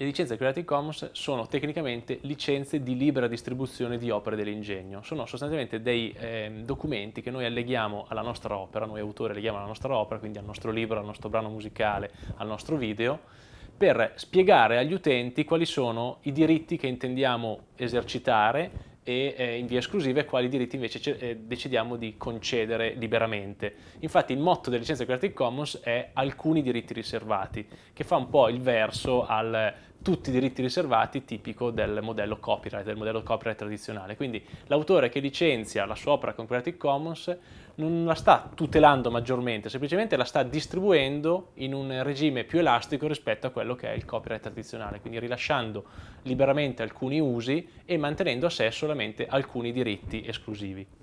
Le licenze Creative Commons sono tecnicamente licenze di libera distribuzione di opere dell'ingegno, sono sostanzialmente dei eh, documenti che noi alleghiamo alla nostra opera, noi autori alleghiamo alla nostra opera, quindi al nostro libro, al nostro brano musicale, al nostro video, per spiegare agli utenti quali sono i diritti che intendiamo esercitare e eh, in via esclusiva quali diritti invece eh, decidiamo di concedere liberamente. Infatti il motto delle licenze Creative Commons è alcuni diritti riservati, che fa un po' il verso al tutti i diritti riservati tipico del modello copyright, del modello copyright tradizionale. Quindi l'autore che licenzia la sua opera con Creative Commons non la sta tutelando maggiormente, semplicemente la sta distribuendo in un regime più elastico rispetto a quello che è il copyright tradizionale, quindi rilasciando liberamente alcuni usi e mantenendo a sé solamente alcuni diritti esclusivi.